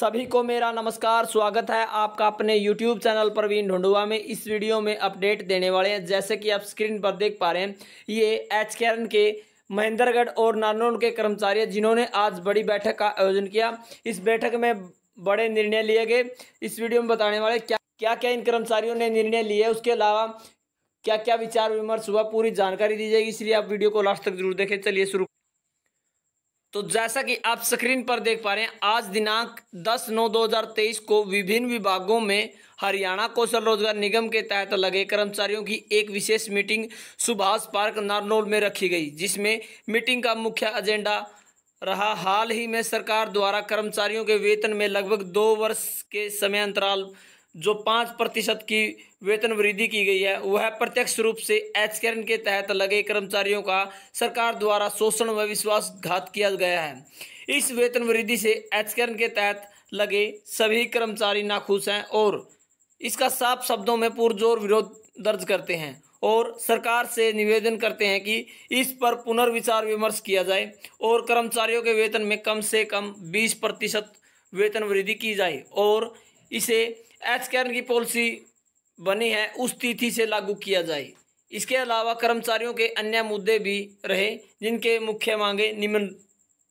सभी को मेरा नमस्कार स्वागत है आपका अपने YouTube चैनल प्रवीण ढुंडुआ में इस वीडियो में अपडेट देने वाले हैं जैसे कि आप स्क्रीन पर देख पा रहे हैं ये एच केरन के महेंद्रगढ़ और नारनौल के कर्मचारी जिन्होंने आज बड़ी बैठक का आयोजन किया इस बैठक में बड़े निर्णय लिए गए इस वीडियो में बताने वाले क्या क्या क्या इन कर्मचारियों ने निर्णय लिए उसके अलावा क्या क्या विचार विमर्श हुआ पूरी जानकारी दी जाएगी इसलिए आप वीडियो को लास्ट तक जरूर देखें चलिए शुरू तो जैसा कि आप स्क्रीन पर देख पा रहे हैं आज दिनांक 10 नौ 2023 को विभिन्न विभागों में हरियाणा कौशल रोजगार निगम के तहत लगे कर्मचारियों की एक विशेष मीटिंग सुभाष पार्क नारनौल में रखी गई जिसमें मीटिंग का मुख्य एजेंडा रहा हाल ही में सरकार द्वारा कर्मचारियों के वेतन में लगभग दो वर्ष के समय अंतराल जो पाँच प्रतिशत की वेतन वृद्धि की गई है वह प्रत्यक्ष रूप से एच के तहत लगे कर्मचारियों का सरकार द्वारा शोषण व विश्वासघात किया गया है इस वेतन वृद्धि से एच के तहत लगे सभी कर्मचारी नाखुश हैं और इसका साफ शब्दों में पुरजोर विरोध दर्ज करते हैं और सरकार से निवेदन करते हैं कि इस पर पुनर्विचार विमर्श किया जाए और कर्मचारियों के वेतन में कम से कम 20 प्रतिशत वेतन वृद्धि की जाए और इसे एच कैन की पॉलिसी बनी है उस तिथि से लागू किया जाए इसके अलावा कर्मचारियों के अन्य मुद्दे भी रहे जिनके मुख्य मांगे निम्न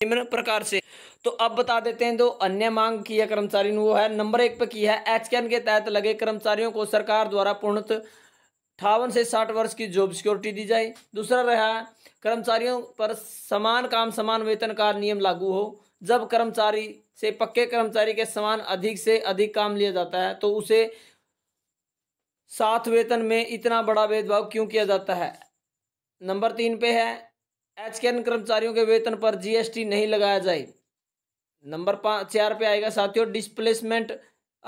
निम्न प्रकार से तो अब बता देते हैं जो अन्य मांग की है कर्मचारी ने वो है नंबर एक पर की है एच के तहत लगे कर्मचारियों को सरकार द्वारा पूर्णतः अठावन से साठ वर्ष की जॉब सिक्योरिटी दी जाए दूसरा रहा कर्मचारियों पर समान काम समान वेतन का नियम लागू हो जब कर्मचारी से पक्के कर्मचारी के समान अधिक से अधिक काम लिया जाता है तो उसे साथ वेतन में इतना बड़ा भेदभाव क्यों किया जाता है नंबर तीन पे है एच के एन कर्मचारियों के वेतन पर जीएसटी नहीं लगाया जाए नंबर पाँच चार पे आएगा साथियों डिस्प्लेसमेंट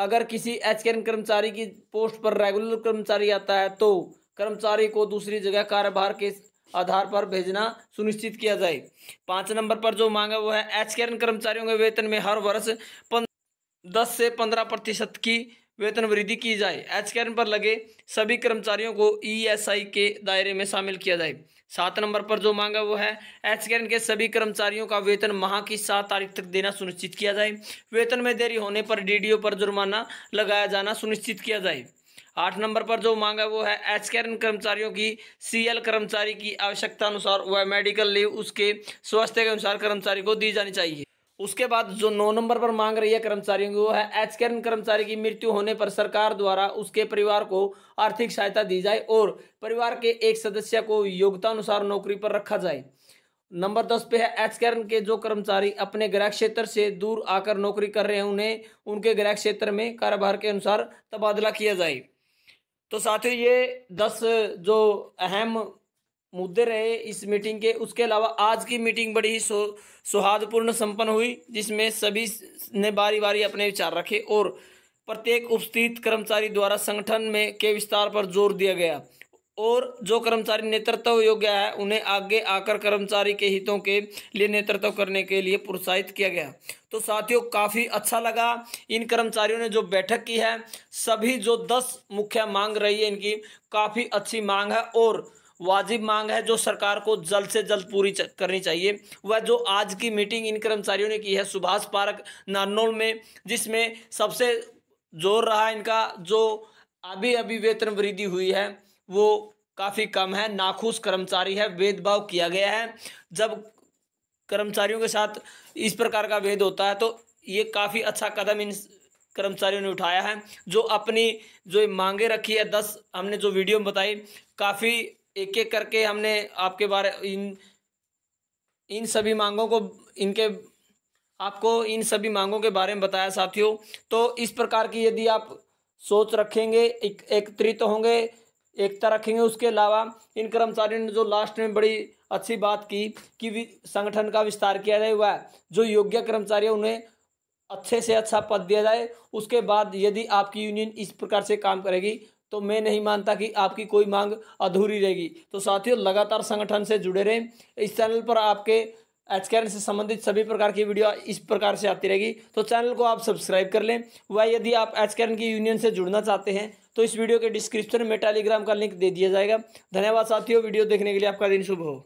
अगर किसी एच कर्मचारी की पोस्ट पर रेगुलर कर्मचारी आता है तो कर्मचारी को दूसरी जगह कार्यभार के आधार पर भेजना सुनिश्चित किया जाए पाँच नंबर पर जो मांगा वो है एच कर्मचारियों के वेतन में हर वर्ष दस से पंद्रह प्रतिशत की वेतन वृद्धि की जाए एच कैरन पर लगे सभी कर्मचारियों को ईएसआई के दायरे में शामिल किया जाए सात नंबर पर जो मांगा वो है एच कैरन के सभी कर्मचारियों का वेतन माह की सात तारीख तक देना सुनिश्चित किया जाए वेतन में देरी होने पर डीडीओ पर जुर्माना लगाया जाना सुनिश्चित किया जाए आठ नंबर पर जो मांगा वो है एच कैरन कर्मचारियों की सीएल कर्मचारी की आवश्यकता अनुसार वह मेडिकल लीव उसके स्वास्थ्य के अनुसार कर्मचारी को दी जानी चाहिए उसके बाद जो नौ नंबर पर मांग रही है कर्मचारियों की वो है एच के कर्मचारी की मृत्यु होने पर सरकार द्वारा उसके परिवार को आर्थिक सहायता दी जाए और परिवार के एक सदस्य को योग्यता अनुसार नौकरी पर रखा जाए नंबर दस पे है एच कैरन के जो कर्मचारी अपने गृह क्षेत्र से दूर आकर नौकरी कर रहे हैं उन्हें उनके गृह क्षेत्र में कारोबार के अनुसार तबादला किया जाए तो साथियों ये दस जो अहम मुद्दे रहे इस मीटिंग के उसके अलावा आज की मीटिंग बड़ी ही सो, सौहार्दपूर्ण संपन्न हुई जिसमें सभी ने बारी बारी अपने विचार रखे और प्रत्येक उपस्थित कर्मचारी द्वारा संगठन में के विस्तार पर जोर दिया गया और जो कर्मचारी नेतृत्व योग्य है उन्हें आगे आकर कर्मचारी के हितों के लिए नेतृत्व करने के लिए प्रोत्साहित किया गया तो साथियों काफ़ी अच्छा लगा इन कर्मचारियों ने जो बैठक की है सभी जो दस मुख्य मांग रही है इनकी काफ़ी अच्छी मांग है और वाजिब मांग है जो सरकार को जल्द से जल्द पूरी करनी चाहिए वह जो आज की मीटिंग इन कर्मचारियों ने की है सुभाष पार्क नारनौल में जिसमें सबसे जोर रहा इनका जो अभी अभी वेतन वृद्धि हुई है वो काफ़ी कम है नाखुश कर्मचारी है भेदभाव किया गया है जब कर्मचारियों के साथ इस प्रकार का भेद होता है तो ये काफ़ी अच्छा कदम इन कर्मचारियों ने उठाया है जो अपनी जो मांगे रखी है दस हमने जो वीडियो में बताई काफ़ी एक एक करके हमने आपके बारे इन इन सभी मांगों को इनके आपको इन सभी मांगों के बारे में बताया साथियों तो इस प्रकार की यदि आप सोच रखेंगे एक एकत्रित तो होंगे एकता रखेंगे उसके अलावा इन कर्मचारियों ने जो लास्ट में बड़ी अच्छी बात की कि संगठन का विस्तार किया जाए हुआ जो योग्य कर्मचारी है उन्हें अच्छे से अच्छा पद दिया जाए उसके बाद यदि आपकी यूनियन इस प्रकार से काम करेगी तो मैं नहीं मानता कि आपकी कोई मांग अधूरी रहेगी तो साथियों लगातार संगठन से जुड़े रहें इस चैनल पर आपके एच से संबंधित सभी प्रकार की वीडियो इस प्रकार से आती रहेगी तो चैनल को आप सब्सक्राइब कर लें वह यदि आप एच की यूनियन से जुड़ना चाहते हैं तो इस वीडियो के डिस्क्रिप्शन में टेलीग्राम का लिंक दे दिया जाएगा धन्यवाद साथियों वीडियो देखने के लिए आपका दिन शुभ हो